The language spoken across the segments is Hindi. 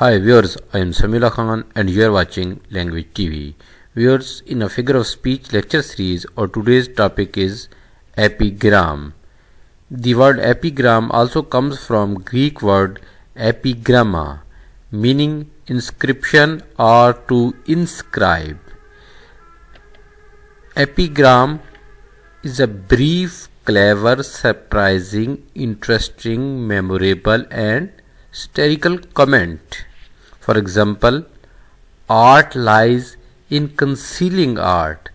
Hi viewers, I am Samila Khan and you are watching Language TV. Viewers, in a figure of speech lecture series our today's topic is epigram. The word epigram also comes from Greek word epigramma meaning inscription or to inscribe. Epigram is a brief, clever, surprising, interesting, memorable and satirical comment for example art lies in concealing art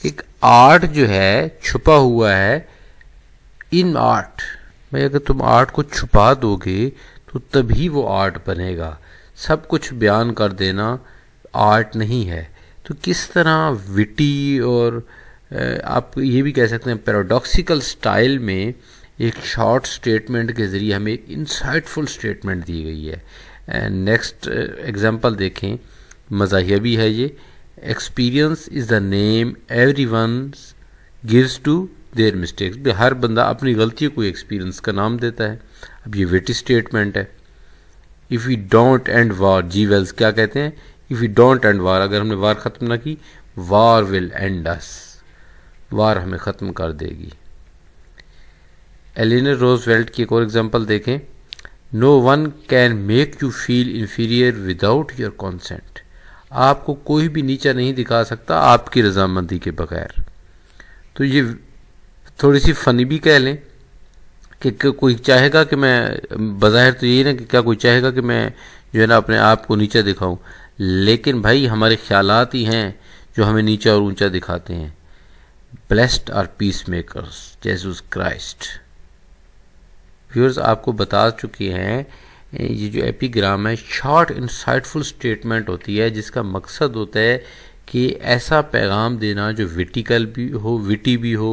कि आर्ट जो है छुपा हुआ है इन आर्ट भाई अगर तुम आर्ट को छुपा दोगे तो तभी वो आर्ट बनेगा सब कुछ बयान कर देना आर्ट नहीं है तो किस तरह विटी और आप ये भी कह सकते हैं पैराडॉक्सिकल स्टाइल में एक शॉर्ट स्टेटमेंट के ज़रिए हमें एक इंसाइटफुल स्टेटमेंट दी गई है एंड नेक्स्ट एग्जांपल देखें भी है ये experience is the name everyone gives to their mistakes भी हर बंदा अपनी गलतियों को एक्सपीरियंस का नाम देता है अब ये वेटी स्टेटमेंट है if you don't end war G Wells क्या कहते हैं if you don't end war अगर हमने वार ख़त्म ना की वार विल एंड अस वार हमें ख़त्म कर देगी एलिनर रोजवेल्ट की एक और एग्जांपल देखें no one can make you feel inferior without your consent आपको कोई भी नीचा नहीं दिखा सकता आपकी रजामंदी के बगैर तो ये थोड़ी सी फ़नी भी कह लें कि कोई चाहेगा कि मैं बाहिर तो यही ना कि क्या कोई चाहेगा कि मैं जो है ना अपने आप को नीचा दिखाऊं लेकिन भाई हमारे ख्याल ही हैं जो हमें नीचा और ऊंचा दिखाते हैं blessed are peacemakers Jesus Christ viewers आपको बता चुके हैं ये जो एपीग्राम है शॉर्ट इंसाइटफुल स्टेटमेंट होती है जिसका मकसद होता है कि ऐसा पैगाम देना जो विटिकल भी हो विटी भी हो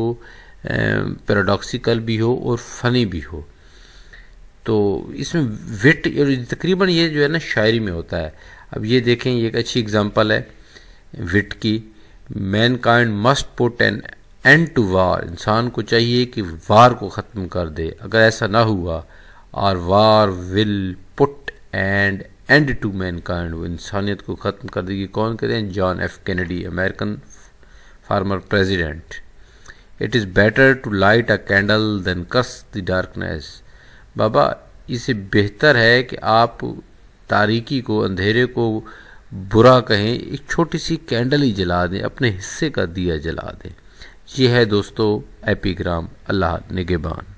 पैराडॉक्सिकल भी हो और फनी भी हो तो इसमें विट तकरीबन ये जो है ना शायरी में होता है अब ये देखें ये एक अच्छी एग्जांपल है विट की mankind must put an end to war इंसान को चाहिए कि वार को ख़त्म कर दे अगर ऐसा ना हुआ और war will put end end to mankind वो इंसानियत को ख़त्म कर देगी कौन कहते John F Kennedy American former president it is better to light a candle than curse the darkness बाबा इसे बेहतर है कि आप तारीकी को अंधेरे को बुरा कहें एक छोटी सी कैंडल ही जला दें अपने हिस्से का दिया जला दें ये है दोस्तों एपिग्राम अल्लाह निगेबान